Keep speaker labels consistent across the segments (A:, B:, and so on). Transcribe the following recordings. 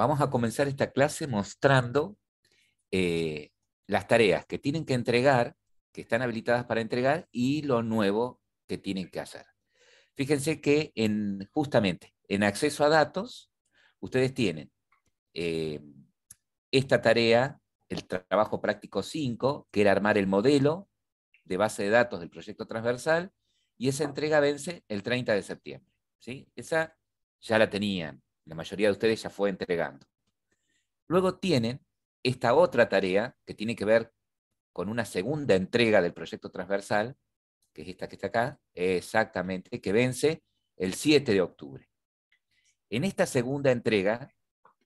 A: Vamos a comenzar esta clase mostrando eh, las tareas que tienen que entregar, que están habilitadas para entregar, y lo nuevo que tienen que hacer. Fíjense que en, justamente en acceso a datos, ustedes tienen eh, esta tarea, el trabajo práctico 5, que era armar el modelo de base de datos del proyecto transversal, y esa entrega vence el 30 de septiembre. ¿sí? Esa ya la tenían, la mayoría de ustedes ya fue entregando. Luego tienen esta otra tarea que tiene que ver con una segunda entrega del proyecto transversal, que es esta que está acá, exactamente, que vence el 7 de octubre. En esta segunda entrega,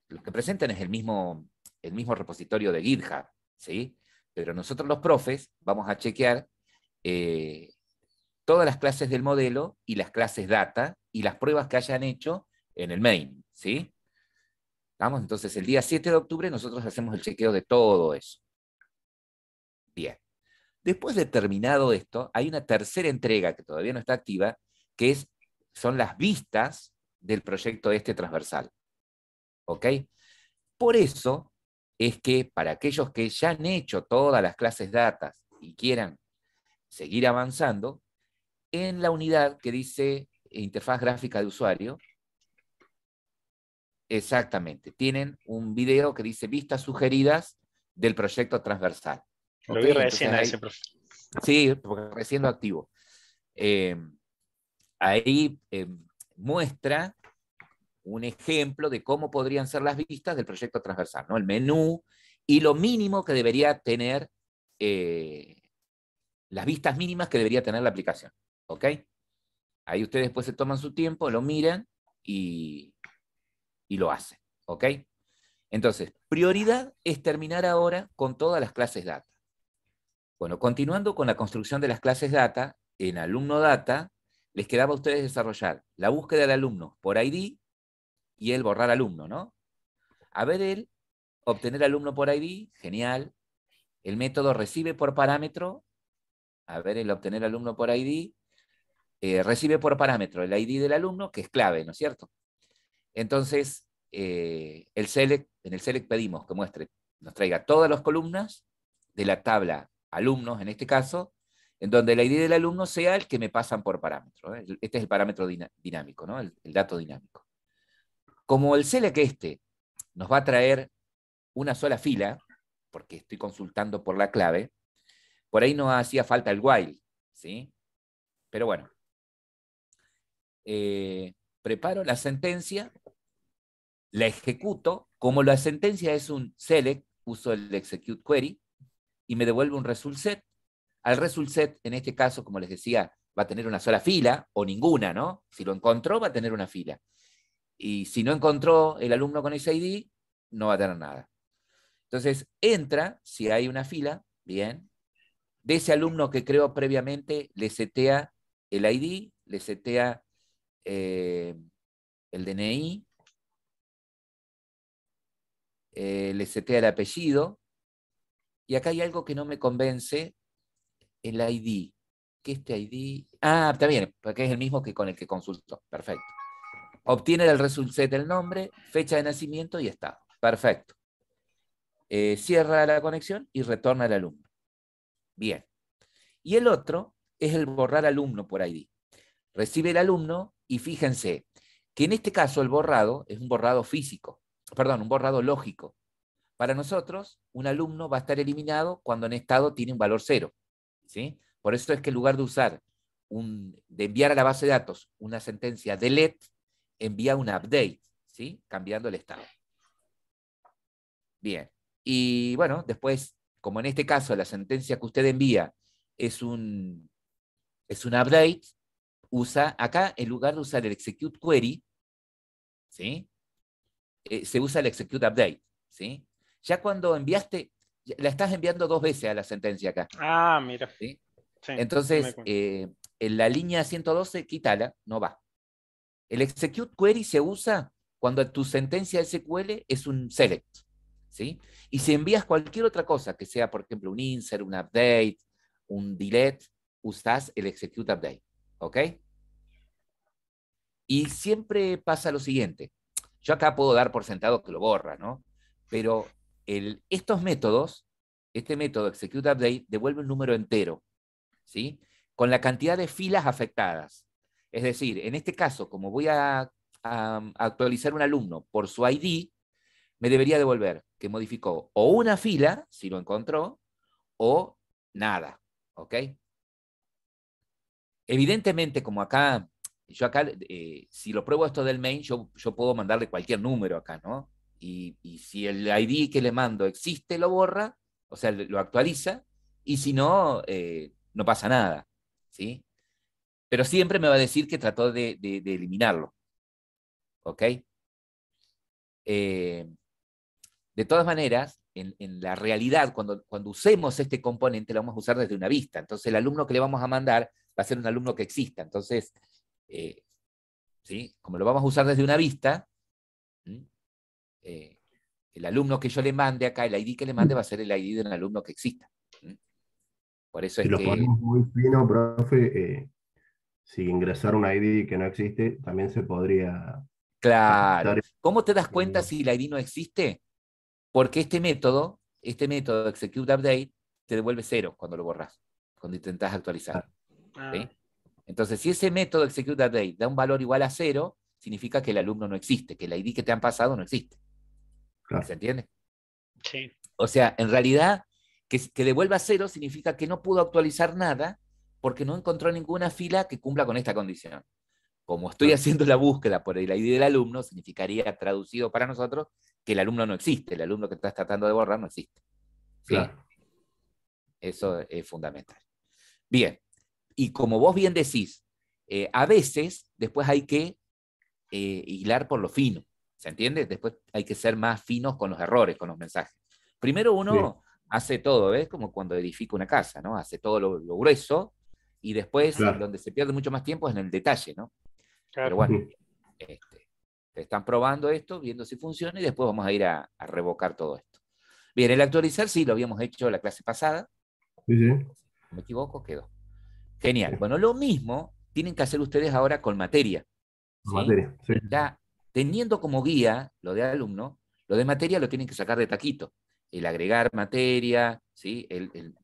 A: lo que presentan es el mismo, el mismo repositorio de GitHub, ¿sí? Pero nosotros los profes vamos a chequear eh, todas las clases del modelo y las clases data y las pruebas que hayan hecho en el main. ¿sí? Vamos, entonces el día 7 de octubre nosotros hacemos el chequeo de todo eso. Bien. Después de terminado esto, hay una tercera entrega que todavía no está activa, que es, son las vistas del proyecto este transversal. ¿Ok? Por eso es que para aquellos que ya han hecho todas las clases datas y quieran seguir avanzando, en la unidad que dice interfaz gráfica de usuario, Exactamente, tienen un video que dice vistas sugeridas del proyecto transversal. Lo vi recién ahí, ese proyecto. Sí, recién activo. Em, ahí em, muestra un ejemplo de cómo podrían ser las vistas del proyecto transversal, ¿no? El menú y lo mínimo que debería tener, eh, las vistas mínimas que debería tener la aplicación, ¿ok? Ahí ustedes después se toman su tiempo, lo miran y, y lo hace. ¿Ok? Entonces, prioridad es terminar ahora con todas las clases data. Bueno, continuando con la construcción de las clases data, en alumno data les quedaba a ustedes desarrollar la búsqueda de alumnos por ID y el borrar alumno, ¿no? A ver, él, obtener alumno por ID, genial. El método recibe por parámetro, a ver, el obtener alumno por ID, eh, recibe por parámetro el ID del alumno, que es clave, ¿no es cierto? Entonces, eh, el en el SELECT pedimos que muestre, nos traiga todas las columnas de la tabla alumnos, en este caso, en donde la ID del alumno sea el que me pasan por parámetro. ¿eh? Este es el parámetro dinámico, ¿no? el, dato dinámico. Como el SELECT este nos va a traer una sola fila, porque estoy consultando por la clave, por ahí no hacía falta el while, ¿sí? Pero bueno. Eh, preparo la sentencia la ejecuto, como la sentencia es un select, uso el execute query y me devuelve un result set. Al result set, en este caso, como les decía, va a tener una sola fila o ninguna, ¿no? Si lo encontró, va a tener una fila. Y si no encontró el alumno con ese ID, no va a tener nada. Entonces, entra, si hay una fila, bien, de ese alumno que creó previamente, le setea el ID, le setea eh, el DNI, eh, le setea el apellido. Y acá hay algo que no me convence, el ID. Que este ID... Ah, está bien, porque es el mismo que con el que consultó. Perfecto. Obtiene el result set el nombre, fecha de nacimiento y estado. Perfecto. Eh, cierra la conexión y retorna al alumno. Bien. Y el otro es el borrar alumno por ID. Recibe el alumno y fíjense que en este caso el borrado es un borrado físico perdón, un borrado lógico. Para nosotros, un alumno va a estar eliminado cuando en estado tiene un valor cero. ¿sí? Por eso es que en lugar de usar, un, de enviar a la base de datos una sentencia delete, envía un update, ¿sí? cambiando el estado. Bien. Y bueno, después, como en este caso la sentencia que usted envía es un, es un update, usa acá, en lugar de usar el execute query, ¿sí? Eh, se usa el execute update, ¿sí? Ya cuando enviaste, la estás enviando dos veces a la sentencia acá. Ah, mira. Entonces, eh, en la línea 112, quítala, no va. El execute query se usa cuando tu sentencia SQL es un select, ¿sí? Y si envías cualquier otra cosa, que sea, por ejemplo, un insert, un update, un delete, usas el execute update, ¿ok? Y siempre pasa lo siguiente. Yo acá puedo dar por sentado que lo borra, ¿no? Pero estos métodos, este método execute update devuelve un número entero, ¿sí? Con la cantidad de filas afectadas. Es decir, en este caso, como voy a, a actualizar un alumno por su ID, me debería devolver que modificó o una fila, si lo encontró, o nada, ¿ok? Evidentemente, como acá yo acá, eh, si lo pruebo esto del main, yo, puedo mandarle cualquier número acá, ¿no? Y, si el ID que le mando existe, lo borra, o sea, lo actualiza, y si no, eh, no pasa nada, ¿sí? Pero siempre me va a decir que trató de, eliminarlo, ¿ok? Eh, de todas maneras, en, la realidad, cuando, cuando usemos este componente, lo vamos a usar desde una vista, entonces el alumno que le vamos a mandar va a ser un alumno que exista, entonces eh, ¿sí? Como lo vamos a usar desde una vista, eh, el alumno que yo le mande acá, el ID que le mande va a ser el ID de un alumno que exista. Por eso es lo que... muy fino, profe, eh, si ingresar un ID que no existe, también se podría... Claro. ¿Cómo te das cuenta si el ID no existe? Porque este método, este método execute update, te devuelve cero cuando lo borras, cuando intentas actualizar. Ah. Entonces, si ese método executed da un valor igual a cero, significa que el alumno no existe, que el ID que te han pasado no existe. ¿Se entiende? Sí. O sea, en realidad, que, devuelva cero significa que no pudo actualizar nada porque no encontró ninguna fila que cumpla con esta condición. Como estoy haciendo la búsqueda por el ID del alumno, significaría traducido para nosotros que el alumno no existe, el alumno que estás tratando de borrar no existe. Claro. Eso es fundamental. Bien, y como vos bien decís, eh, a veces después hay que eh, hilar por lo fino, ¿se entiende? Después hay que ser más finos con los errores, con los mensajes. Primero uno hace todo, ¿ves? Como cuando edifica una casa, ¿no? Hace todo lo, grueso y después donde se pierde mucho más tiempo es en el detalle, ¿no? Pero bueno, este, están probando esto, viendo si funciona y después vamos a ir a, revocar todo esto. Bien, el actualizar sí lo habíamos hecho la clase pasada. Sí, Si me equivoco, quedó. Genial. Bueno, lo mismo tienen que hacer ustedes ahora con materia. Materia, Ya teniendo como guía lo de alumno, lo de materia lo tienen que sacar de taquito. El agregar materia, ¿sí? el,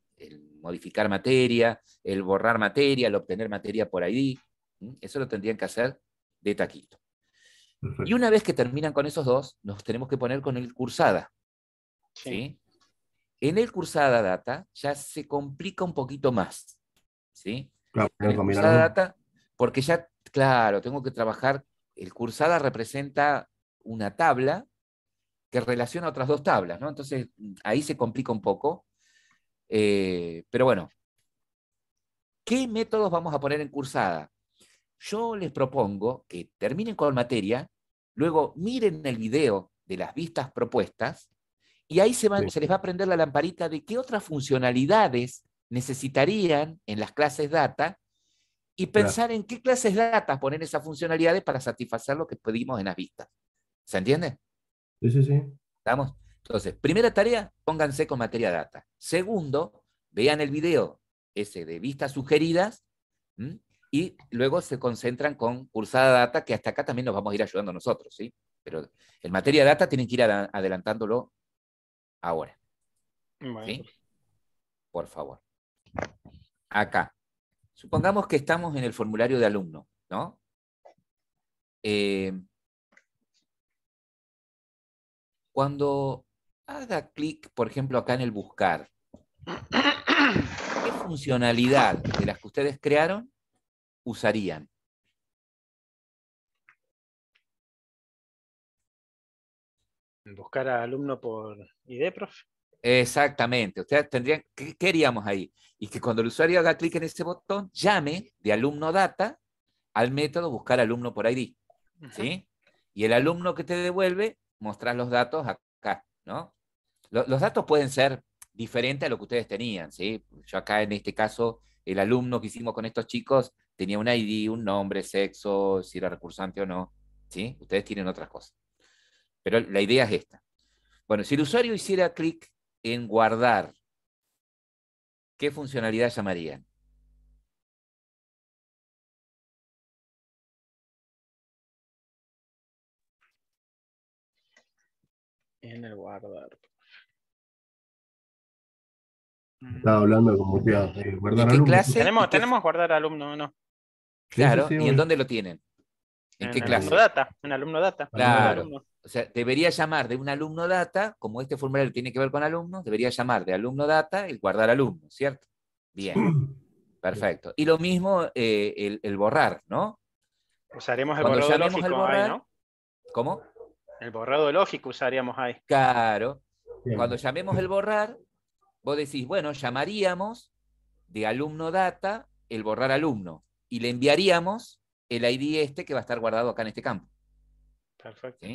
A: modificar materia, el borrar materia, el obtener materia por ahí. Eso lo tendrían que hacer de taquito. Y una vez que terminan con esos dos, nos tenemos que poner con el cursada. ¿sí? En el cursada data ya se complica un poquito más. ¿sí?
B: Claro, data,
A: porque ya, claro, tengo que trabajar, el cursada representa una tabla que relaciona otras dos tablas, ¿no? Entonces ahí se complica un poco, eh, pero bueno, ¿qué métodos vamos a poner en cursada? Yo les propongo que terminen con materia, luego miren el video de las vistas propuestas y ahí se, van, se les va a prender la lamparita de qué otras funcionalidades necesitarían en las clases data y pensar en qué clases data poner esas funcionalidades para satisfacer lo que pedimos en las vistas. ¿Se entiende? Sí, sí, sí. ¿Estamos? Entonces, primera tarea, pónganse con materia data. Segundo, vean el video ese de vistas sugeridas y luego se concentran con cursada data, que hasta acá también nos vamos a ir ayudando nosotros, ¿sí? Pero en materia data tienen que ir adelantándolo ahora. ¿Sí? Pues. Por favor acá. Supongamos que estamos en el formulario de alumno, ¿no? Eh, cuando haga clic, por ejemplo, acá en el buscar, ¿qué funcionalidad de las que ustedes crearon usarían? Buscar a alumno por ID, profe Exactamente. Ustedes tendrían, ¿qué queríamos ahí? Y que cuando el usuario haga clic en ese botón, llame de alumno data al método buscar alumno por ID. ¿Sí? Y el alumno que te devuelve, mostrar los datos acá, ¿no? Los, datos pueden ser diferentes a lo que ustedes tenían, ¿sí? Yo acá en este caso, el alumno que hicimos con estos chicos tenía un ID, un nombre, sexo, si era recursante o no, ¿sí? Ustedes tienen otras cosas. Pero la idea es esta. Bueno, si el usuario hiciera clic en guardar, ¿qué funcionalidad llamarían? En el guardar. Mm. Estaba hablando como eh, guardar ¿Tenemos, tenemos guardar alumno, ¿no?
B: Claro, y en dónde
A: lo tienen. ¿En qué clase? Alumno data, un alumno data. Claro. O sea, debería llamar de un alumno data, como este formulario tiene que ver con alumnos, debería llamar de alumno data el guardar alumno, ¿cierto? Bien. Perfecto. Y lo mismo eh, el, borrar, ¿no? Usaremos pues el borrado lógico ahí, ¿no? ¿Cómo? El borrado lógico usaríamos ahí. Claro. Cuando llamemos el borrar, vos decís, bueno, llamaríamos de alumno data el borrar alumno y le enviaríamos el ID este que va a estar guardado acá en este campo. Perfecto.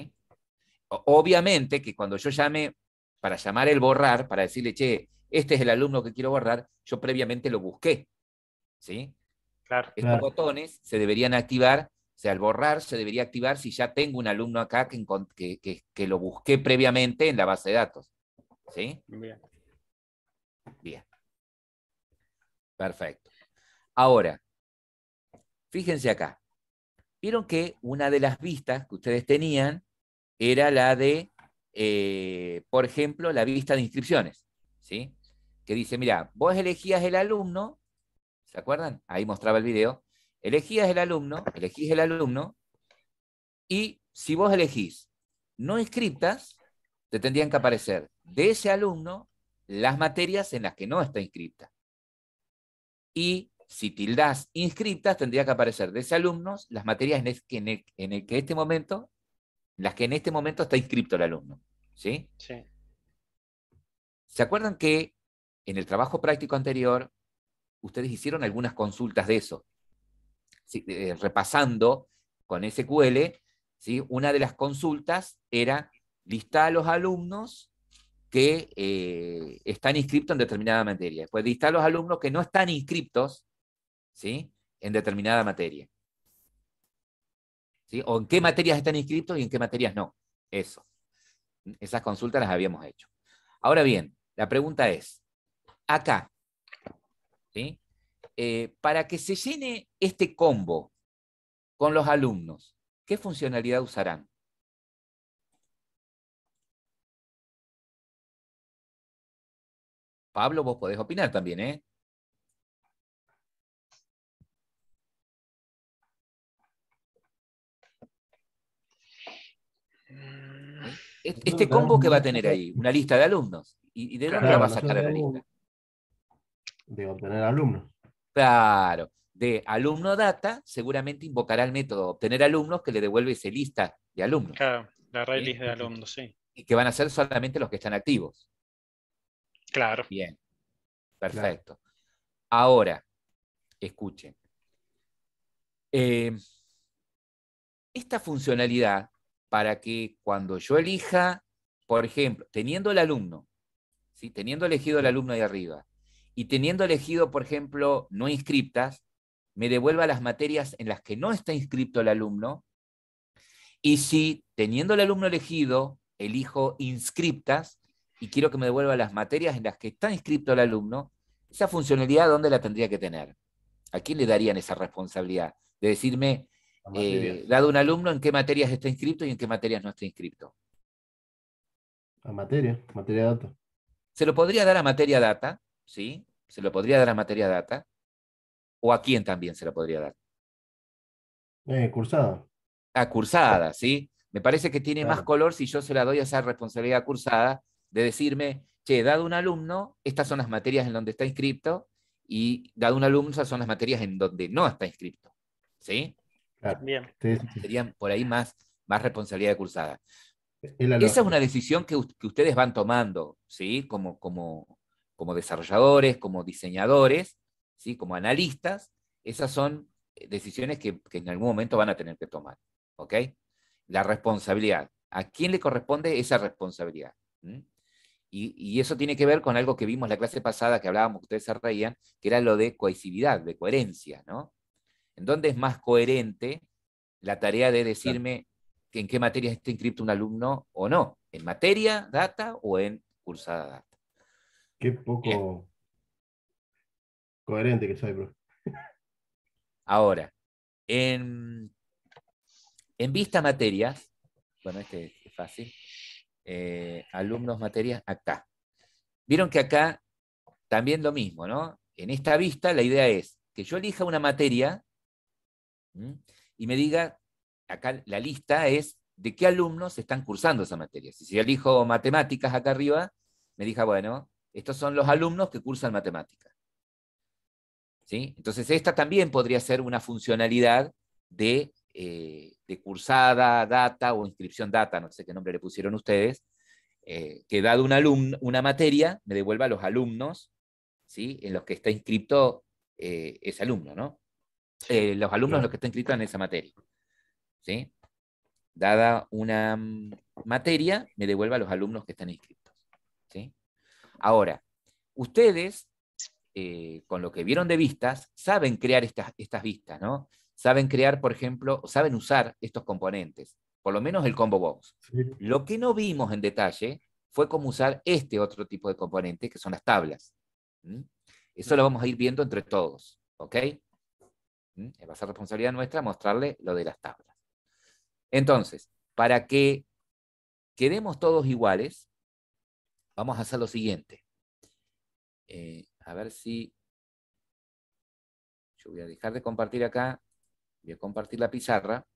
A: Obviamente que cuando yo llame, para llamar el borrar, para decirle, che, este es el alumno que quiero borrar, yo previamente lo busqué. ¿Sí? Claro, Estos botones se deberían activar, o sea, al borrar se debería activar si ya tengo un alumno acá que, que, que lo busqué previamente en la base de datos. ¿Sí? Bien. Bien. Perfecto. Ahora, fíjense acá vieron que una de las vistas que ustedes tenían era la de, eh, por ejemplo, la vista de inscripciones, ¿sí? Que dice, mira, vos elegías el alumno, ¿se acuerdan? Ahí mostraba el video. Elegías el alumno, elegís el alumno, y si vos elegís no inscriptas, te tendrían que aparecer de ese alumno las materias en las que no está inscripta. Y si tildas inscritas, tendría que aparecer de ese alumnos las materias en, que este momento, las que en este momento está inscripto el alumno. ¿sí? Sí. se acuerdan que en el trabajo práctico anterior ustedes hicieron algunas consultas de eso? Eh, eh, repasando con SQL, ¿sí? una de las consultas era listar a los alumnos que eh, están inscritos en determinada materia. Después listar a los alumnos que no están inscritos ¿sí? En determinada materia. ¿Sí? O en qué materias están inscritos y en qué materias no. Eso. Esas consultas las habíamos hecho. Ahora bien, la pregunta es, acá, ¿sí? Eh, para que se llene este combo con los alumnos, ¿qué funcionalidad usarán? Pablo, vos podés opinar también, ¿eh? este combo que va a tener ahí, una lista de alumnos. ¿Y, de dónde la va a sacar la lista? De obtener alumnos. Claro, de alumno data seguramente invocará el método obtener alumnos que le devuelve esa lista de alumnos. Claro, la red de alumnos, sí. Y que van a ser solamente los que están activos. Claro. Bien, perfecto. Ahora, escuchen. Eh, esta funcionalidad para que cuando yo elija, por ejemplo, teniendo el alumno, ¿sí? teniendo elegido el alumno de arriba, y teniendo elegido, por ejemplo, no inscriptas, me devuelva las materias en las que no está inscrito el alumno, y si teniendo el alumno elegido, elijo inscriptas, y quiero que me devuelva las materias en las que está inscrito el alumno, esa funcionalidad, ¿dónde la tendría que tener? ¿A quién le darían esa responsabilidad? De decirme, eh, dado un alumno, en qué materias está inscrito y en qué materias no está inscrito. A materia, materia data. Se lo podría dar a materia data, ¿sí? Se lo podría dar a materia data. ¿O a quién también se lo podría dar? Eh, cursada. A cursada, ¿sí? Me parece que tiene más color si yo se la doy a esa responsabilidad cursada de decirme, che, dado un alumno, estas son las materias en donde está inscrito y dado un alumno, estas son las materias en donde no está inscrito. ¿Sí? Serían por ahí más, más responsabilidad de cursada. Esa es una decisión que, ustedes van tomando, ¿sí? Como, como, desarrolladores, como diseñadores, ¿sí? Como analistas, esas son decisiones que, en algún momento van a tener que tomar, ¿ok? La responsabilidad. ¿A quién le corresponde esa responsabilidad? ¿Mm? Y, eso tiene que ver con algo que vimos la clase pasada, que hablábamos, ustedes se reían, que era lo de cohesividad, de coherencia, ¿no? en dónde es más coherente la tarea de decirme en qué materia está inscrito un alumno o no, en materia data o en cursada data. Qué poco coherente que soy, bro. Ahora, en, en vista materias, bueno, este es fácil, eh, alumnos materias acá. Vieron que acá también lo mismo, ¿no? En esta vista la idea es que yo elija una materia y me diga, acá la lista es de qué alumnos están cursando esa materia. Si elijo matemáticas acá arriba, me diga, bueno, estos son los alumnos que cursan matemáticas. Entonces, esta también podría ser una funcionalidad eh, de, cursada, data o inscripción data, no sé qué nombre le pusieron ustedes, eh, que dado un una materia, me devuelva a los alumnos ¿sí? en los que está inscrito eh, ese alumno, ¿no? Eh, los alumnos los que están inscritos en esa materia. ¿Sí? Dada una mm, materia, me devuelva a los alumnos que están inscritos. ¿Sí? Ahora, ustedes, eh, con lo que vieron de vistas, saben crear estas, estas vistas, ¿no? Saben crear, por ejemplo, saben usar estos componentes, por lo menos el combo box. Lo que no vimos en detalle fue cómo usar este otro tipo de componentes que son las tablas. Eso lo vamos a ir viendo entre todos, ¿ok? Eh, va a ser responsabilidad nuestra mostrarle lo de las tablas. Entonces, para que quedemos todos iguales, vamos a hacer lo siguiente. Eh, a ver si... Yo voy a dejar de compartir acá. Voy a compartir la pizarra.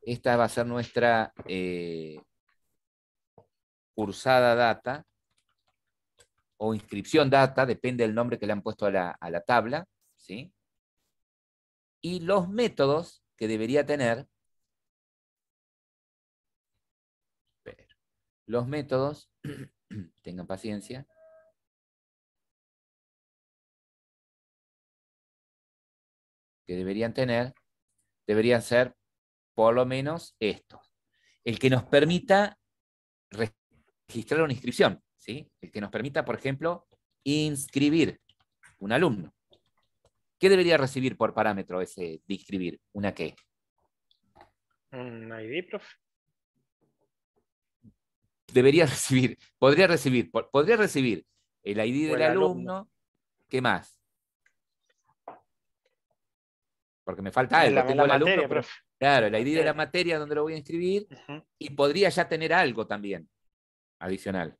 A: Esta va a ser nuestra eh, cursada data o inscripción data, depende del nombre que le han puesto a la, tabla, ¿sí? Y los métodos que debería tener, los métodos, tengan paciencia, que deberían tener, deberían ser por lo menos estos. El que nos permita registrar una inscripción. ¿sí? El que nos permita, por ejemplo, inscribir un alumno. ¿Qué debería recibir por parámetro ese de inscribir? ¿Una qué? Un ID, profe? Debería recibir, podría recibir, podría recibir el ID del alumno. ¿Qué más? Porque me falta el La, la materia, claro, el ID de la materia donde lo voy a inscribir y podría ya tener algo también adicional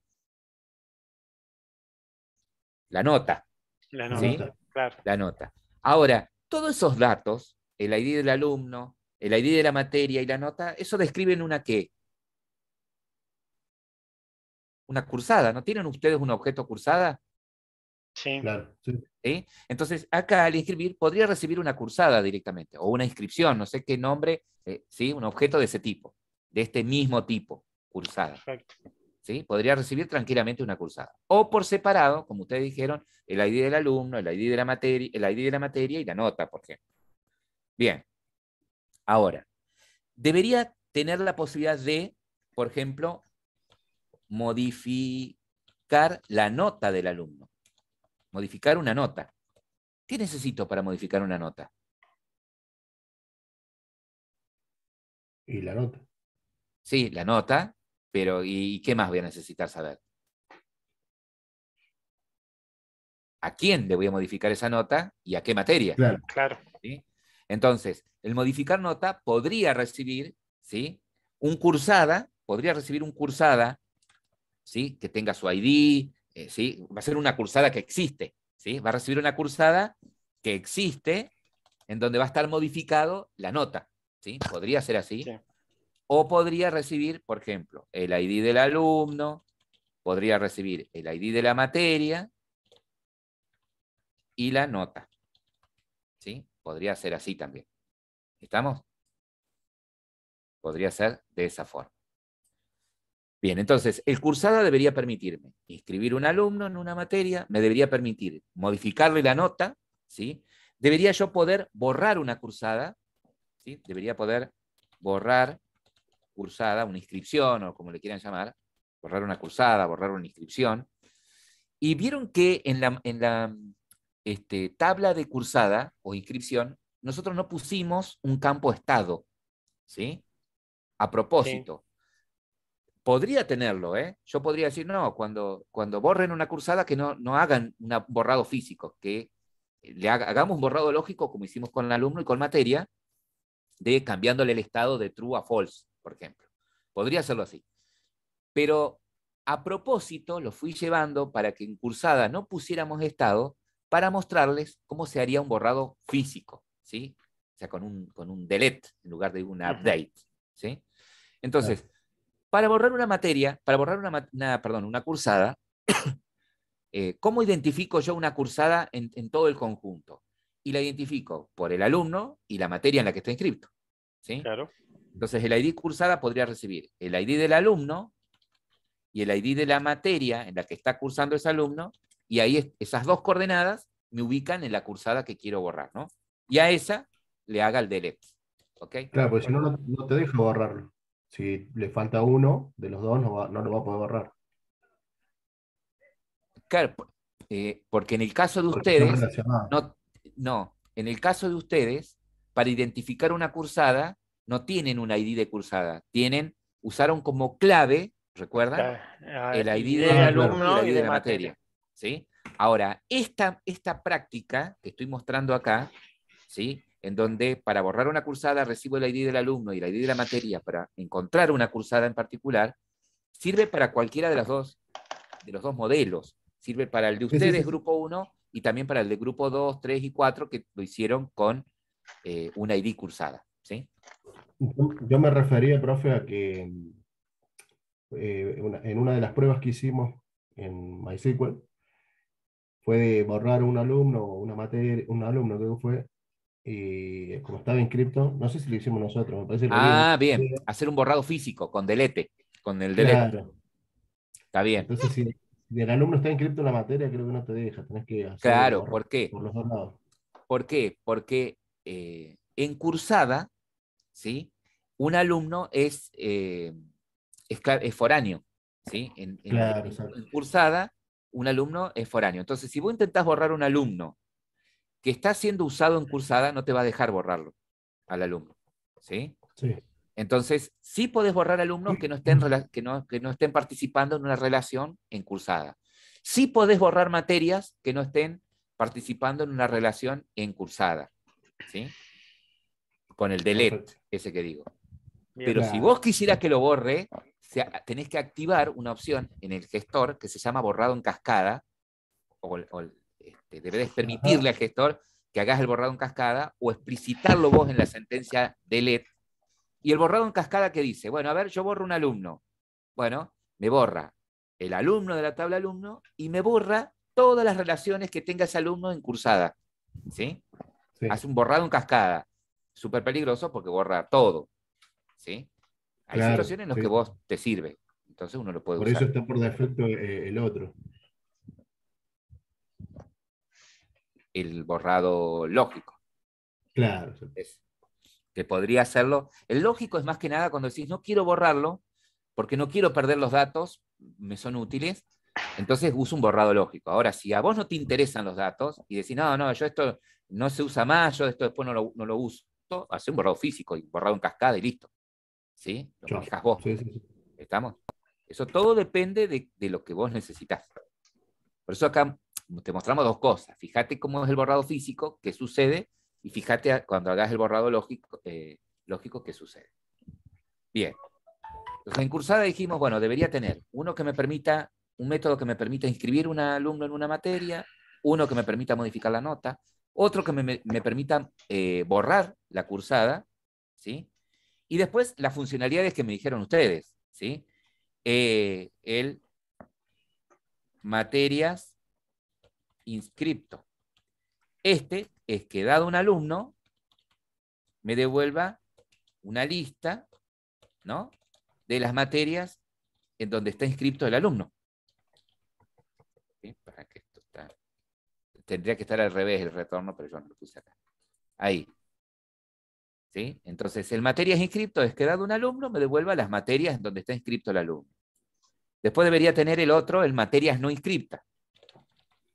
A: la nota. La nota, claro. La nota. Ahora, todos esos datos, el ID del alumno, el ID de la materia y la nota, eso describen una qué? Una cursada, ¿no? ¿Tienen ustedes un objeto cursada? Sí. Claro. Entonces, acá al inscribir podría recibir una cursada directamente, o una inscripción, no sé qué nombre, eh, ¿sí? Un objeto de ese tipo, de este mismo tipo, cursada. Perfecto. Podría recibir tranquilamente una cursada. O por separado, como ustedes dijeron, el ID del alumno, el ID de la materia, el ID de la materia y la nota, por ejemplo. Bien. Ahora, debería tener la posibilidad de, por ejemplo, modificar la nota del alumno. Modificar una nota. ¿Qué necesito para modificar una nota? Y la nota. Sí, la nota, pero, ¿y qué más voy a necesitar saber? ¿A quién le voy a modificar esa nota y a qué materia? Claro, Entonces, el modificar nota podría recibir, ¿sí? Un cursada, podría recibir un cursada, ¿sí? Que tenga su ID, eh, ¿sí? Va a ser una cursada que existe, ¿sí? Va a recibir una cursada que existe en donde va a estar modificado la nota, ¿sí? Podría ser así. O podría recibir, por ejemplo, el ID del alumno, podría recibir el ID de la materia y la nota. ¿Sí? Podría ser así también. ¿Estamos? Podría ser de esa forma. Bien, entonces, el cursada debería permitirme inscribir un alumno en una materia, me debería permitir modificarle la nota, ¿sí? Debería yo poder borrar una cursada, ¿sí? Debería poder borrar cursada, una inscripción o como le quieran llamar, borrar una cursada, borrar una inscripción, y vieron que en la, en la este, tabla de cursada o inscripción, nosotros no pusimos un campo estado, ¿sí? A propósito. Podría tenerlo, ¿eh? Yo podría decir, no, cuando, cuando borren una cursada, que no, no hagan un borrado físico, que le hagamos un borrado lógico, como hicimos con el alumno y con materia, de cambiándole el estado de true a false por ejemplo. Podría hacerlo así. Pero a propósito lo fui llevando para que en cursada no pusiéramos estado para mostrarles cómo se haría un borrado físico, ¿sí? O sea, con un, delete en lugar de un update, ¿sí? Entonces, para borrar una materia, para borrar una, perdón, una cursada, eh, ¿cómo identifico yo una cursada en, en todo el conjunto? Y la identifico por el alumno y la materia en la que está inscrito. ¿Sí? Claro. Entonces, el ID cursada podría recibir el ID del alumno y el ID de la materia en la que está cursando ese alumno, y ahí esas dos coordenadas me ubican en la cursada que quiero borrar, ¿no? Y a esa le haga el delete, ¿ok? Claro, porque si no, no, te deja borrarlo. Si le falta uno de los dos, no, lo va a poder borrar. Claro, eh, porque en el caso de ustedes, no, no, en el caso de ustedes, para identificar una cursada, no tienen un ID de cursada, tienen, usaron como clave, ¿recuerdan? Ah, el ID del alumno y el ID de, la materia. ¿sí? Ahora, esta, esta práctica que estoy mostrando acá, ¿sí? en donde para borrar una cursada recibo el ID del alumno y el ID de la materia para encontrar una cursada en particular, sirve para cualquiera de, las dos, de los dos modelos. Sirve para el de ustedes, grupo 1, y también para el de grupo 2, 3 y 4, que lo hicieron con eh, una ID cursada. Yo me refería, profe, a que eh, en una de las pruebas que hicimos en MySQL fue de borrar un alumno o una materia, un alumno creo que fue, y como estaba inscripto, no sé si lo hicimos nosotros, me parece Ah, bien, hacer un borrado físico con delete, con el delete. Está bien. Entonces, si, el alumno está inscripto en la materia, creo que no te deja, tenés que hacer Claro, ¿por qué? Por los dos ¿Por qué? Porque eh, en cursada ¿sí? Un alumno es, eh, es, foráneo, ¿sí? En, cursada, un alumno es foráneo. Entonces, si vos intentás borrar un alumno que está siendo usado en cursada, no te va a dejar borrarlo al alumno, ¿sí? Entonces, sí podés borrar alumnos que no estén, que no, estén participando en una relación en cursada. Sí podés borrar materias que no estén participando en una relación cursada. ¿sí? con el delete, ese que digo. Pero si vos quisieras que lo borre, tenés que activar una opción en el gestor que se llama borrado en cascada, o, este, debes permitirle al gestor que hagas el borrado en cascada o explicitarlo vos en la sentencia delete. Y el borrado en cascada que dice, bueno, a ver, yo borro un alumno. Bueno, me borra el alumno de la tabla alumno y me borra todas las relaciones que tenga ese alumno en cursada. ¿Sí? sí. Hace un borrado en cascada súper peligroso porque borra todo. ¿sí?
B: Hay situaciones en las que
A: vos te sirve, entonces uno lo puede por usar. Por eso está por defecto eh, el otro. El borrado lógico. Claro. que podría hacerlo. El lógico es más que nada cuando decís, no quiero borrarlo, porque no quiero perder los datos, me son útiles, entonces uso un borrado lógico. Ahora, si a vos no te interesan los datos y decís, no, no, yo esto no se usa más, yo esto después no lo uso, hace hacer un borrado físico y borrado en cascada y listo. ¿Sí? Lo dejas vos. ¿Estamos? Eso todo depende de, de lo que vos necesitas. Por eso acá mm, te mostramos dos cosas. Fíjate cómo es el borrado físico, qué sucede, y fíjate cuando hagas el borrado lógico, eh, lógico qué sucede. Bien. la en cursada dijimos, bueno, debería tener uno que me permita, un método que me permita inscribir un alumno en una materia, uno que me permita modificar la nota, otro que me, permita eh, borrar la cursada, ¿sí? Y después las funcionalidades que me dijeron ustedes, ¿sí? Eh, el materias inscripto. Este es que dado un alumno, me devuelva una lista, ¿no? De las materias en donde está inscripto el alumno tendría que estar al revés el retorno, pero yo no lo puse acá. Ahí. ¿Sí? Entonces, el materias inscripto es que dado un alumno me devuelva las materias donde está inscripto el alumno. Después debería tener el otro, el materias no inscriptas.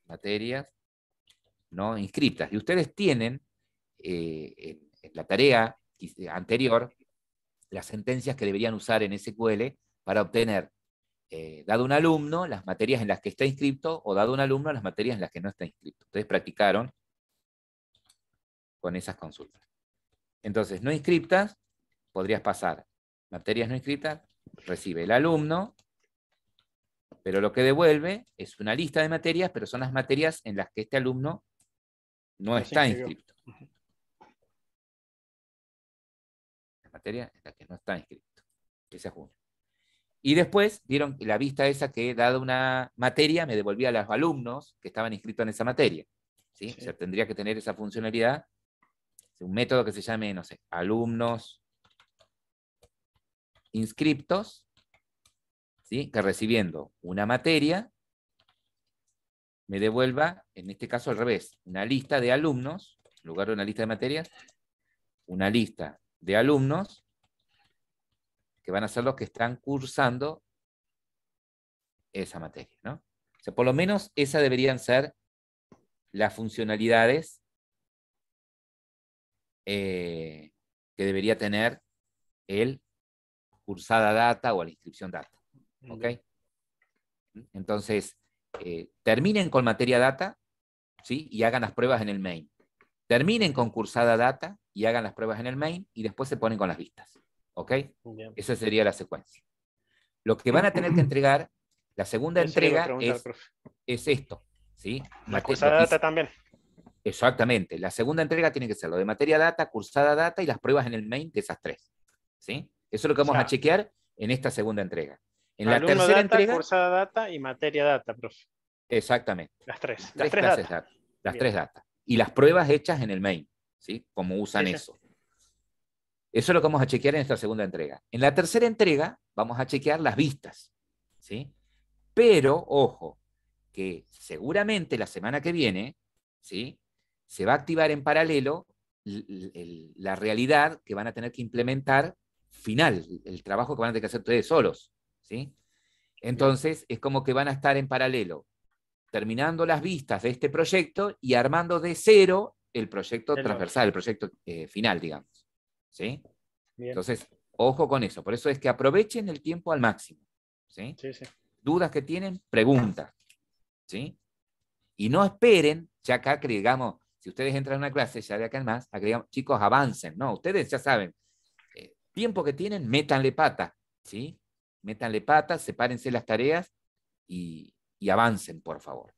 A: Materias no inscriptas. Y ustedes tienen eh, en la tarea anterior las sentencias que deberían usar en SQL para obtener eh, dado un alumno las materias en las que está inscrito o dado un alumno las materias en las que no está inscrito. Ustedes practicaron con esas consultas. Entonces, no inscritas podrías pasar. Materias no inscritas, recibe el alumno, pero lo que devuelve es una lista de materias, pero son las materias en las que este alumno no, está inscrito. La materia en la que no está inscrito. Esa es uno. Y después vieron la vista esa que, he dado una materia, me devolvía a los alumnos que estaban inscritos en esa materia. O sea, tendría que tener esa funcionalidad, un método que se llame, no sé, alumnos inscriptos, ¿sí? que recibiendo una materia, me devuelva, en este caso al revés, una lista de alumnos, en lugar de una lista de materias, una lista de alumnos que van a ser los que están cursando esa materia, ¿no? O sea, por lo menos esas deberían ser las funcionalidades eh, que debería tener el cursada data o la inscripción data. ¿Ok? Entonces, eh, terminen con materia data ¿sí? y hagan las pruebas en el main. Terminen con cursada data y hagan las pruebas en el main y después se ponen con las vistas. ¿Ok? Esa sería la secuencia. Lo que van a tener que entregar, la segunda entrega es, esto. ¿sí? La cursada data también. Exactamente. La segunda entrega tiene que ser lo de materia data, cursada data y las pruebas en el main de esas tres. ¿sí? Eso es lo que vamos a chequear en esta segunda entrega.
B: En la tercera entrega.
A: Cursada data y materia data, profe. Exactamente. Las tres. Las tres, tres data. Las tres data. Y las pruebas hechas en el main, ¿sí? Como usan eso. Eso es lo que vamos a chequear en esta segunda entrega. En la tercera entrega vamos a chequear las vistas, ¿sí? Pero, ojo, que seguramente la semana que viene, ¿sí? Se va a activar en paralelo la realidad que van a tener que implementar final, el trabajo que van a tener que hacer ustedes solos, ¿sí? Entonces, es como que van a estar en paralelo, terminando las vistas de este proyecto y armando de cero el proyecto transversal, el proyecto eh, final, digamos. ¿sí? Entonces, ojo con eso. Por eso es que aprovechen el tiempo al máximo, ¿sí? Sí, Dudas que tienen, preguntas, ¿sí? Y no esperen, ya acá digamos, si ustedes entran a una clase, ya de acá en más, agregamos, chicos, avancen, ¿no? Ustedes ya saben, eh, tiempo que tienen, métanle pata, ¿sí? Métanle pata, sepárense las tareas y avancen, por favor.